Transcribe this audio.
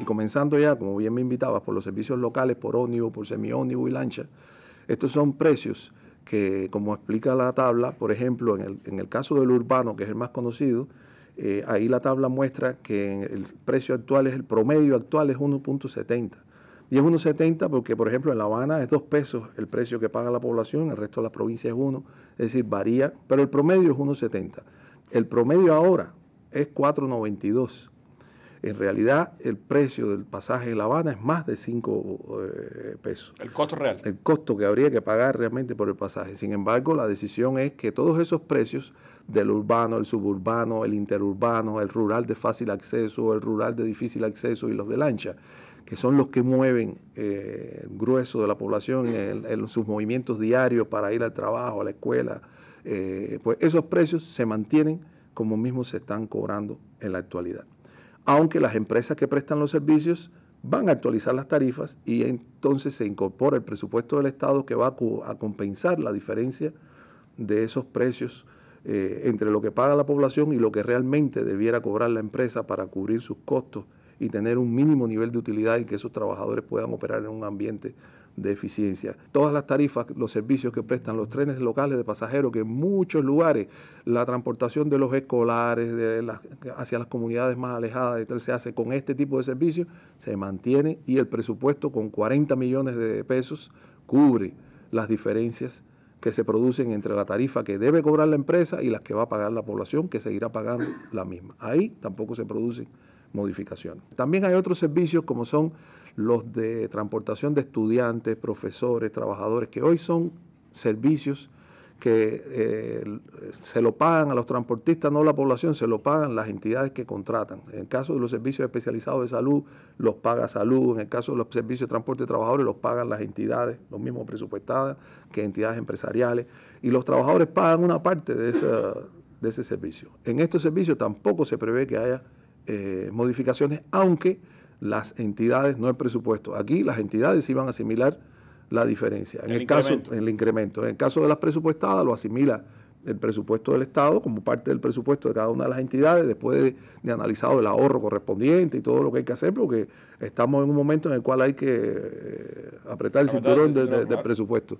Y comenzando ya, como bien me invitabas, por los servicios locales, por ónibus, por semiónibus y lancha, estos son precios que, como explica la tabla, por ejemplo, en el, caso del urbano, que es el más conocido, eh, ahí la tabla muestra que el precio actual es el promedio actual es 1.70 y es 1,70 porque, por ejemplo, en La Habana es 2 pesos el precio que paga la población, en el resto de la provincia es uno es decir, varía, pero el promedio es 1,70. El promedio ahora es 4,92. En realidad, el precio del pasaje en La Habana es más de 5 eh, pesos. El costo real. El costo que habría que pagar realmente por el pasaje. Sin embargo, la decisión es que todos esos precios del urbano, el suburbano, el interurbano, el rural de fácil acceso, el rural de difícil acceso y los de lancha, que son los que mueven eh, el grueso de la población en, sus movimientos diarios para ir al trabajo, a la escuela, eh, pues esos precios se mantienen como mismos se están cobrando en la actualidad. Aunque las empresas que prestan los servicios van a actualizar las tarifas y entonces se incorpora el presupuesto del Estado que va a, compensar la diferencia de esos precios eh, entre lo que paga la población y lo que realmente debiera cobrar la empresa para cubrir sus costos y tener un mínimo nivel de utilidad y que esos trabajadores puedan operar en un ambiente de eficiencia. Todas las tarifas, los servicios que prestan los trenes locales de pasajeros, que en muchos lugares la transportación de los escolares hacia las comunidades más alejadas se hace con este tipo de servicios, se mantiene y el presupuesto con 40 millones de pesos cubre las diferencias que se producen entre la tarifa que debe cobrar la empresa y las que va a pagar la población, que seguirá pagando la misma. Ahí tampoco se producen modificación. También hay otros servicios como son los de transportación de estudiantes, profesores, trabajadores, que hoy son servicios que eh, se lo pagan a los transportistas, no a la población, se lo pagan las entidades que contratan. En el caso de los servicios especializados de salud, los paga salud. En el caso de los servicios de transporte de trabajadores, los pagan las entidades, los mismos presupuestadas que entidades empresariales. Y los trabajadores pagan una parte de, de ese servicio. En estos servicios tampoco se prevé que haya eh, modificaciones, aunque las entidades, no el presupuesto, aquí las entidades iban a asimilar la diferencia. En el, caso, del incremento. En el caso de las presupuestadas, lo asimila el presupuesto del Estado como parte del presupuesto de cada una de las entidades, después de, analizado el ahorro correspondiente y todo lo que hay que hacer, porque estamos en un momento en el cual hay que eh, apretar el cinturón del presupuesto.